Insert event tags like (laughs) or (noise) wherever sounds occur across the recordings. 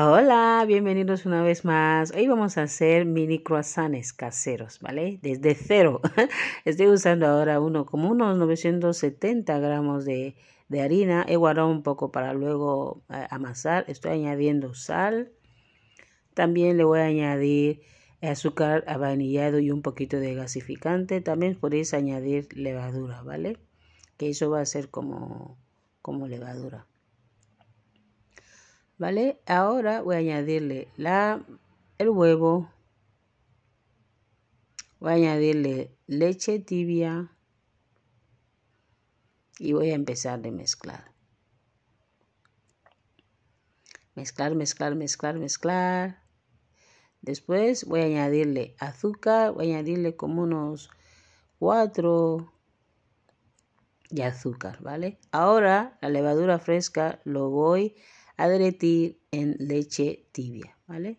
Hola, bienvenidos una vez más. Hoy vamos a hacer mini croissants caseros, ¿vale? Desde cero. (laughs) Estoy usando ahora uno como unos 970 gramos de, harina. He guardado un poco para luego eh, amasar. Estoy añadiendo sal. También le voy a añadir azúcar avanillado y un poquito de gasificante. También podéis añadir levadura, ¿vale? Que eso va a ser como, como levadura. ¿Vale? Ahora voy a añadirle la, el huevo. Voy a añadirle leche tibia. Y voy a empezar de mezclar. Mezclar, mezclar, mezclar, mezclar. Después voy a añadirle azúcar. Voy a añadirle como unos cuatro de azúcar, ¿vale? Ahora la levadura fresca lo voy a Adretir en leche tibia, ¿vale?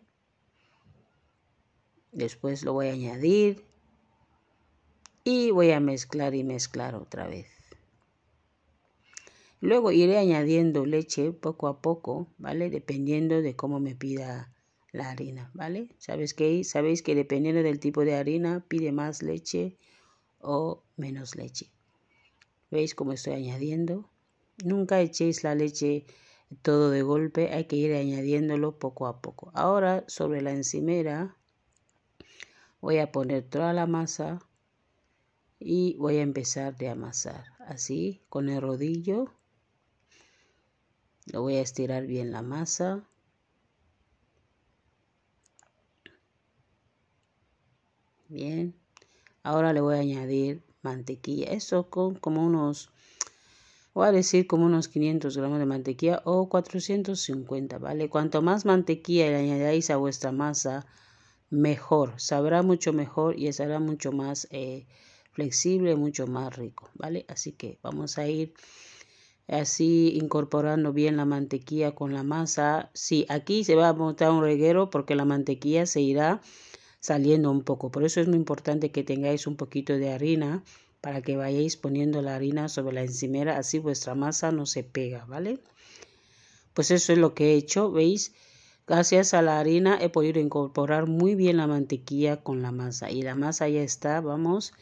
Después lo voy a añadir y voy a mezclar y mezclar otra vez. Luego iré añadiendo leche poco a poco, ¿vale? Dependiendo de cómo me pida la harina, ¿vale? ¿Sabes que Sabéis que dependiendo del tipo de harina pide más leche o menos leche. ¿Veis cómo estoy añadiendo? Nunca echéis la leche todo de golpe, hay que ir añadiéndolo poco a poco. Ahora sobre la encimera voy a poner toda la masa y voy a empezar de amasar. Así, con el rodillo, lo voy a estirar bien la masa. Bien, ahora le voy a añadir mantequilla. Eso con como unos Voy a decir como unos 500 gramos de mantequilla o 450, ¿vale? Cuanto más mantequilla le añadáis a vuestra masa, mejor, sabrá mucho mejor y estará mucho más eh, flexible, mucho más rico, ¿vale? Así que vamos a ir así incorporando bien la mantequilla con la masa. Sí, aquí se va a montar un reguero porque la mantequilla se irá saliendo un poco, por eso es muy importante que tengáis un poquito de harina para que vayáis poniendo la harina sobre la encimera, así vuestra masa no se pega, ¿vale? Pues eso es lo que he hecho, ¿veis? Gracias a la harina he podido incorporar muy bien la mantequilla con la masa y la masa ya está, vamos,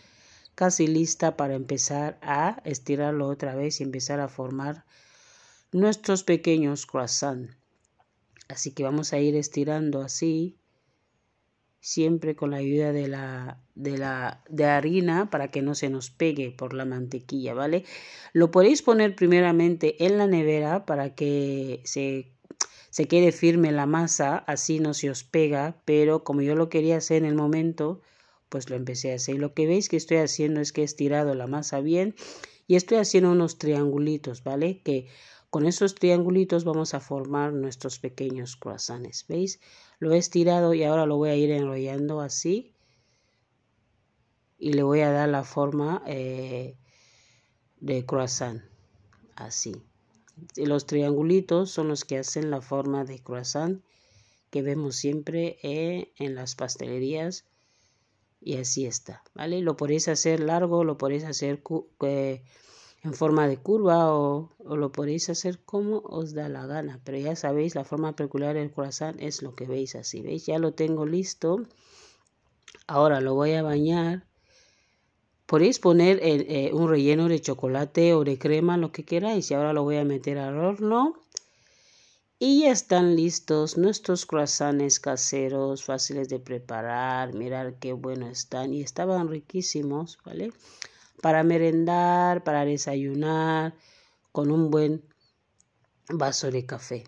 casi lista para empezar a estirarlo otra vez y empezar a formar nuestros pequeños croissants. Así que vamos a ir estirando así siempre con la ayuda de la, de la de harina para que no se nos pegue por la mantequilla, ¿vale? Lo podéis poner primeramente en la nevera para que se, se quede firme la masa, así no se os pega, pero como yo lo quería hacer en el momento, pues lo empecé a hacer. Y lo que veis que estoy haciendo es que he estirado la masa bien y estoy haciendo unos triangulitos, ¿vale? Que con esos triangulitos vamos a formar nuestros pequeños croissants. ¿Veis? Lo he estirado y ahora lo voy a ir enrollando así. Y le voy a dar la forma eh, de croissant. Así. Y los triangulitos son los que hacen la forma de croissant que vemos siempre eh, en las pastelerías y así está, ¿vale? Lo podéis hacer largo, lo podéis hacer eh, en forma de curva o, lo podéis hacer como os da la gana. Pero ya sabéis, la forma peculiar del corazón es lo que veis así. ¿Veis? Ya lo tengo listo. Ahora lo voy a bañar. Podéis poner eh, eh, un relleno de chocolate o de crema, lo que queráis. Y ahora lo voy a meter al horno. Y ya están listos nuestros croissants caseros, fáciles de preparar. Mirar qué bueno están. Y estaban riquísimos, ¿vale? vale para merendar, para desayunar, con un buen vaso de café.